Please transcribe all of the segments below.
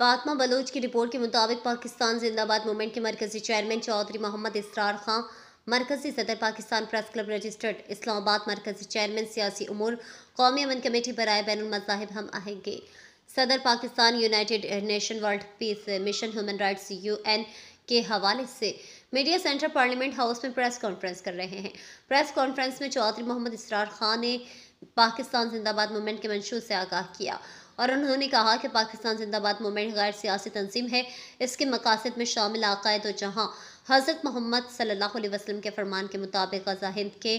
Fatima Bloch की report के मुताबिक पाकिस्तान जिंदाबाद मूवमेंट के मरकजी चेयरमैन चौधरी मोहम्मद इसरार खां मरकजी सदर Pakistan press club registered Islamabad मरकजी चेयरमैन सियासी उमूर कौमी अमन कमेटी बरए बैन मजाहब हम आहेंगे सदर Pakistan united nation world peace mission human rights U N के हवाले से मीडिया सेंटर पार्लियामेंट हाउस में प्रेस कॉन्फ्रेंस कर रहे हैं प्रेस कॉन्फ्रेंस में चौधरी मोहम्मद इसरार खान ने पाकिस्तान जिंदाबाद मूवमेंट के मंशूर से आगाह किया और उन्होंने कहा कि पाकिस्तान जिंदाबाद मूवमेंट गैर सियासी तंजीम है इसके मकासद में शामिल आकायद जहाँ हज़रत मोहम्मद सल्लल्लाहु अलैहि वसल्लम के फरमान के मुताबिक गजा हिंद के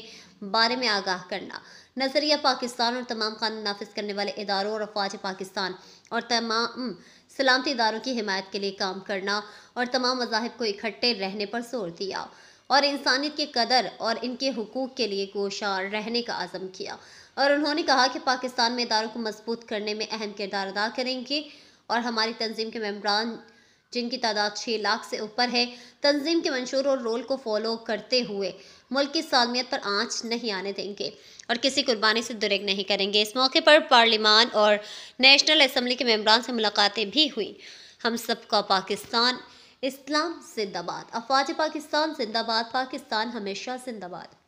बारे में आगाह करना नजरिया पाकिस्तान और तमाम कानून नाफिज करने वाले इदारों और अफवाज पाकिस्तान और तमाम सलामती इदारों की हिमायत के लिए काम करना और तमाम मजाहब को इकट्ठे रहने पर जोर दिया और इंसानियत के कदर और इनके हकूक़ के लिए कोशा रहने का आज़म किया और उन्होंने कहा कि पाकिस्तान में इदारों को मजबूत करने में अहम किरदार अदा करेंगे और हमारी तंजीम के मम्बरान जिनकी तादाद छः लाख से ऊपर है तंजीम के मंशूर और रोल को फॉलो करते हुए मुल्क की सालमियत पर आँच नहीं आने देंगे और किसी कुर्बानी से दुरग नहीं करेंगे इस मौके पर पार्लिमान और नेशनल असम्बली के मम्बरान से मुलाकातें भी हुई हम सबका पाकिस्तान इस्लाम जिंदाबाद अफवाज पाकिस्तान जिंदाबाद पाकिस्तान हमेशा जिंदाबाद